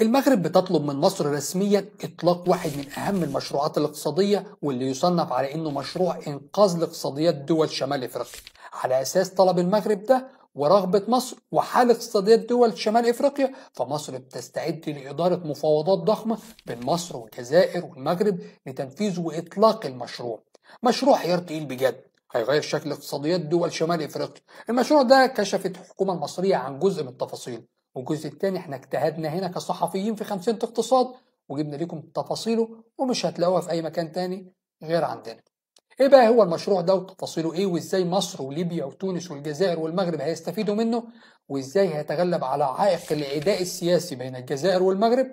المغرب بتطلب من مصر رسميا إطلاق واحد من أهم المشروعات الاقتصادية واللي يصنف على إنه مشروع إنقاذ لاقتصاديات دول شمال إفريقيا على أساس طلب المغرب ده ورغبة مصر وحال اقتصاديات دول شمال إفريقيا فمصر بتستعد لإدارة مفاوضات ضخمة بين مصر والجزائر والمغرب لتنفيذ وإطلاق المشروع مشروع حيار تقيل بجد هيغير شكل اقتصاديات دول شمال إفريقيا المشروع ده كشفت الحكومة المصرية عن جزء من التفاصيل والجزء الثاني احنا اجتهدنا هنا كصحفيين في خمسينة اقتصاد وجبنا لكم تفاصيله ومش هتلاقوها في اي مكان تاني غير عندنا ايه بقى هو المشروع ده وتفاصيله ايه وازاي مصر وليبيا وتونس والجزائر والمغرب هيستفيدوا منه وازاي هيتغلب على عائق العداء السياسي بين الجزائر والمغرب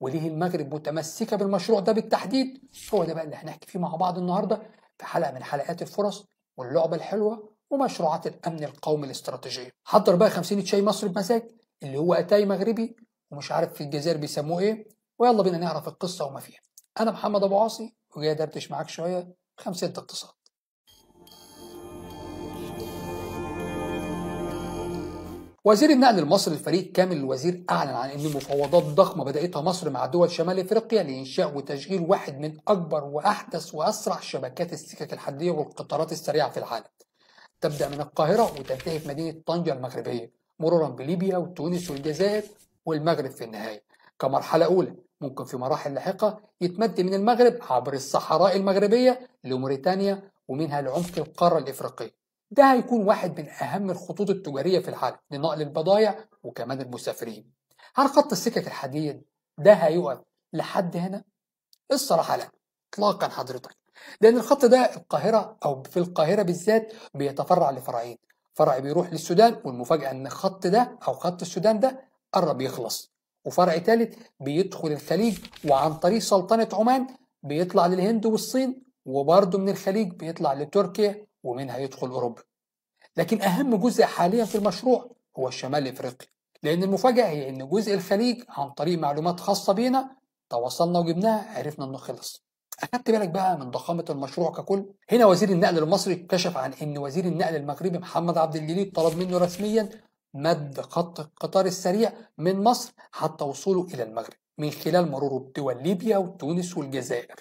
وليه المغرب متمسكه بالمشروع ده بالتحديد هو ده بقى اللي هنحكي فيه مع بعض النهارده في حلقه من حلقات الفرص واللعبه الحلوه ومشروعات الامن القومي الاستراتيجيه حضر بقى 50 شاي مصر بمزاج اللي هو أتاي مغربي ومش عارف في الجزائر بيسموه إيه ويلا بينا نعرف القصة وما فيها أنا محمد أبو عاصي وجاي أدردش معاك شوية خمسة اقتصاد وزير النقل المصري الفريق كامل الوزير أعلن عن أن مفاوضات ضخمة بدأتها مصر مع دول شمال إفريقيا لإنشاء وتشغيل واحد من أكبر وأحدث وأسرع شبكات السكك الحدية والقطارات السريعة في العالم. تبدأ من القاهرة وتنتهي في مدينة طنجة المغربية مرورا بليبيا وتونس والجزائر والمغرب في النهاية كمرحلة أولى ممكن في مراحل لاحقة يتمد من المغرب عبر الصحراء المغربية لموريتانيا ومنها لعمق القارة الإفريقية ده هيكون واحد من أهم الخطوط التجارية في العالم لنقل البضائع وكمان المسافرين هل خط السكك الحديد ده هيقف لحد هنا؟ الصراحة لا إطلاقا حضرتك لأن الخط ده القاهرة أو في القاهرة بالذات بيتفرع لفرعين فرع بيروح للسودان والمفاجأة إن الخط ده أو خط السودان ده قرب يخلص وفرع ثالث بيدخل الخليج وعن طريق سلطنة عمان بيطلع للهند والصين وبرضه من الخليج بيطلع لتركيا ومنها يدخل أوروبا لكن أهم جزء حاليا في المشروع هو الشمال الإفريقي لأن المفاجأة هي إن جزء الخليج عن طريق معلومات خاصة بينا تواصلنا وجبناها عرفنا إنه خلص أخدت بالك بقى من ضخامة المشروع ككل؟ هنا وزير النقل المصري كشف عن إن وزير النقل المغربي محمد عبد الجليل طلب منه رسميا مد خط القطار السريع من مصر حتى وصوله إلى المغرب من خلال مروره بدول ليبيا وتونس والجزائر.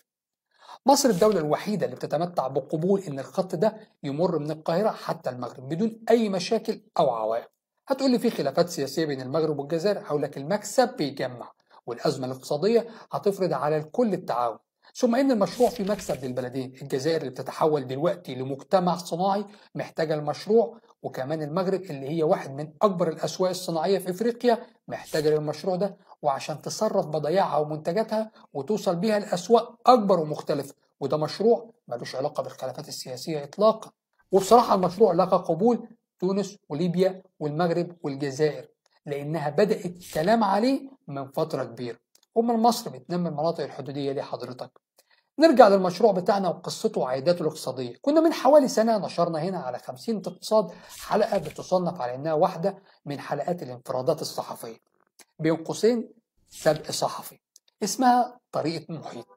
مصر الدولة الوحيدة اللي بتتمتع بقبول إن الخط ده يمر من القاهرة حتى المغرب بدون أي مشاكل أو عوائق. هتقول لي في خلافات سياسية بين المغرب والجزائر هقول لك المكسب بيجمع والأزمة الاقتصادية هتفرض على الكل التعاون ثم ان المشروع في مكسب للبلدين الجزائر اللي بتتحول دلوقتي لمجتمع صناعي محتاجه المشروع وكمان المغرب اللي هي واحد من اكبر الاسواق الصناعيه في افريقيا محتاجه للمشروع ده وعشان تصرف بضايعها ومنتجاتها وتوصل بيها لاسواق اكبر ومختلفه وده مشروع ملوش علاقه بالخلافات السياسيه اطلاقا وبصراحه المشروع لقى قبول تونس وليبيا والمغرب والجزائر لانها بدات كلام عليه من فتره كبيره ومن مصر بتنمي المناطق الحدوديه ليه حضرتك نرجع للمشروع بتاعنا وقصته وعائداته الاقتصادية كنا من حوالي سنة نشرنا هنا على 50 اقتصاد حلقة بتصنف على أنها واحدة من حلقات الانفرادات الصحفية بين قوسين سبق صحفي اسمها طريقة محيط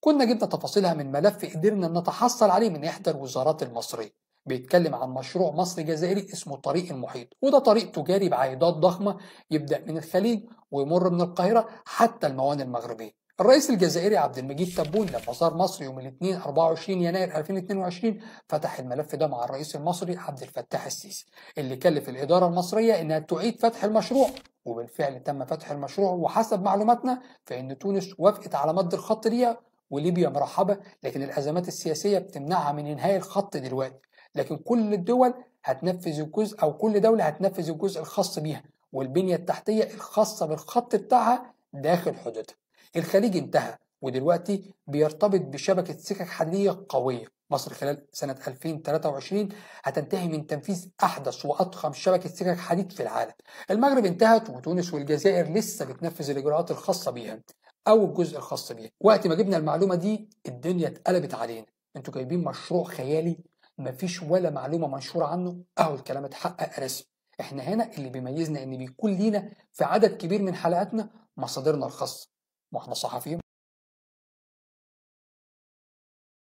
كنا جبنا تفاصيلها من ملف قدرنا نتحصل عليه من إحدى الوزارات المصرية بيتكلم عن مشروع مصري جزائري اسمه طريق المحيط وده طريق تجاري بعائدات ضخمة يبدأ من الخليج ويمر من القاهرة حتى الموانئ المغربية الرئيس الجزائري عبد المجيد تبون لما زار مصر يوم الاثنين 24 يناير 2022 فتح الملف ده مع الرئيس المصري عبد الفتاح السيسي اللي كلف الإدارة المصرية إنها تعيد فتح المشروع وبالفعل تم فتح المشروع وحسب معلوماتنا فإن تونس وافقت على مد الخط ليها وليبيا مرحبة لكن الأزمات السياسية بتمنعها من إنهاء الخط دلوقتي لكن كل الدول هتنفذ الجزء او كل دوله هتنفذ الجزء الخاص بيها والبنيه التحتيه الخاصه بالخط بتاعها داخل حدودها. الخليج انتهى ودلوقتي بيرتبط بشبكه سكك حديديه قويه. مصر خلال سنه 2023 هتنتهي من تنفيذ احدث واضخم شبكه سكك حديد في العالم. المغرب انتهت وتونس والجزائر لسه بتنفذ الاجراءات الخاصه بيها. او الجزء الخاص بيها وقت ما جبنا المعلومه دي الدنيا اتقلبت علينا انتوا جايبين مشروع خيالي مفيش ولا معلومه منشوره عنه اهو الكلام اتحقق رسمي احنا هنا اللي بيميزنا ان بيكون لينا في عدد كبير من حلقاتنا مصادرنا الخاصه واحنا صحفيين